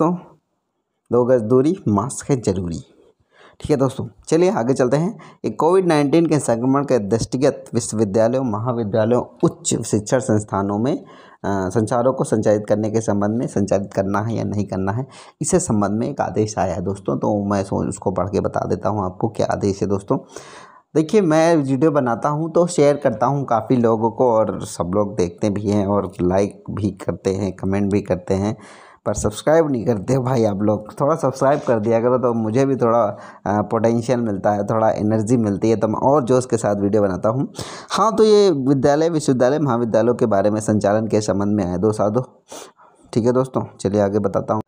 दोस्तों दो गज दूरी मास्क है जरूरी ठीक है दोस्तों चलिए आगे चलते हैं कि कोविड नाइन्टीन के संक्रमण के दृष्टिगत विश्वविद्यालयों महाविद्यालयों उच्च शिक्षण संस्थानों में संचारों को संचालित करने के संबंध में संचालित करना है या नहीं करना है इसे संबंध में एक आदेश आया है दोस्तों तो मैं सोच उसको पढ़ के बता देता हूँ आपको क्या आदेश है दोस्तों देखिए मैं वीडियो बनाता हूँ तो शेयर करता हूँ काफ़ी लोगों को और सब लोग देखते भी हैं और लाइक भी करते हैं कमेंट भी करते हैं पर सब्सक्राइब नहीं करते भाई आप लोग थोड़ा सब्सक्राइब कर दिया करो तो मुझे भी थोड़ा पोटेंशियल मिलता है थोड़ा एनर्जी मिलती है तो मैं और जोश के साथ वीडियो बनाता हूँ हाँ तो ये विद्यालय विश्वविद्यालय महाविद्यालयों के बारे में संचालन के संबंध में आए दो साधो ठीक है दोस्तों चलिए आगे बताता हूँ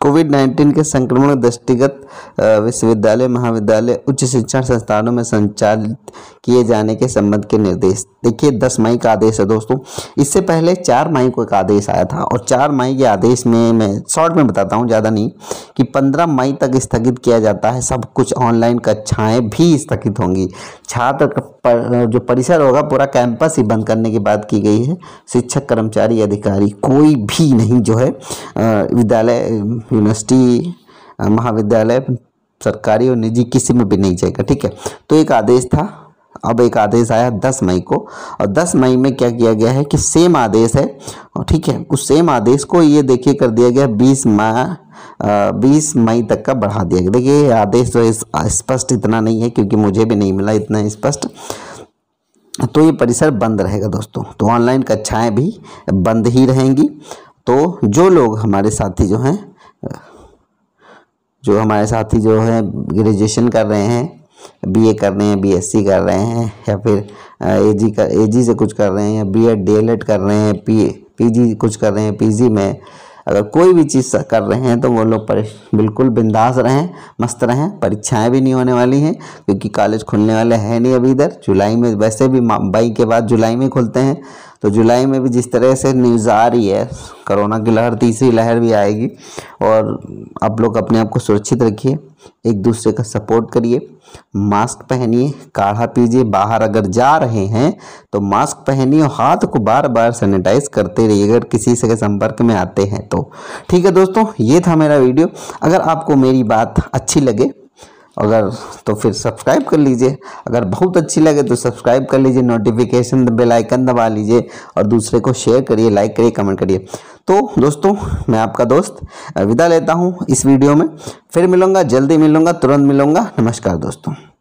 कोविड 19 के संक्रमण दृष्टिगत विश्वविद्यालय महाविद्यालय उच्च शिक्षण संस्थानों में संचालित किए जाने के संबंध के निर्देश देखिए दस मई का आदेश है दोस्तों इससे पहले चार मई को एक आदेश आया था और चार मई के आदेश में मैं शॉर्ट में बताता हूँ ज़्यादा नहीं कि पंद्रह मई तक स्थगित किया जाता है सब कुछ ऑनलाइन कक्षाएँ भी स्थगित होंगी छात्र पर, जो परिसर होगा पूरा कैंपस ही बंद करने की बात की गई है शिक्षक कर्मचारी अधिकारी कोई भी नहीं जो है विद्यालय यूनिवर्सिटी महाविद्यालय सरकारी और निजी किसी में भी नहीं जाएगा ठीक है तो एक आदेश था अब एक आदेश आया दस मई को और दस मई में क्या किया गया है कि सेम आदेश है ठीक है उस सेम आदेश को ये देखिए कर दिया गया बीस मई बीस मई तक का बढ़ा दिया गया देखिए आदेश जो तो स्पष्ट इतना नहीं है क्योंकि मुझे भी नहीं मिला इतना स्पष्ट तो ये परिसर बंद रहेगा दोस्तों तो ऑनलाइन कक्षाएँ भी बंद ही रहेंगी तो जो लोग हमारे साथी जो हैं जो हमारे साथी जो हैं ग्रेजुएशन कर रहे हैं बीए कर रहे हैं बीएससी कर रहे हैं या फिर एजी कर एजी से कुछ कर रहे हैं या बीएड डीएलएड e कर रहे हैं पी पीजी कुछ कर रहे हैं पीजी में अगर कोई भी चीज़ कर रहे हैं तो वो लोग पर बिल्कुल बिंदास रहें मस्त रहें परीक्षाएं भी नहीं होने वाली हैं क्योंकि कॉलेज खुलने वाले हैं नहीं अभी इधर जुलाई में वैसे भी मई के बाद जुलाई में खुलते हैं तो जुलाई में भी जिस तरह से न्यूज़ आ रही है कोरोना की लहर तीसरी लहर भी आएगी और आप लोग अपने आप को सुरक्षित रखिए एक दूसरे का सपोर्ट करिए मास्क पहनिए काढ़ा पीजिए बाहर अगर जा रहे हैं तो मास्क पहनिए और हाथ को बार बार सैनिटाइज करते रहिए अगर किसी से संपर्क में आते हैं तो ठीक है दोस्तों ये था मेरा वीडियो अगर आपको मेरी बात अच्छी लगे अगर तो फिर सब्सक्राइब कर लीजिए अगर बहुत अच्छी लगे तो सब्सक्राइब कर लीजिए नोटिफिकेशन बेल आइकन दबा लीजिए और दूसरे को शेयर करिए लाइक करिए कमेंट करिए तो दोस्तों मैं आपका दोस्त विदा लेता हूँ इस वीडियो में फिर मिलूँगा जल्दी मिलूँगा तुरंत मिलूँगा नमस्कार दोस्तों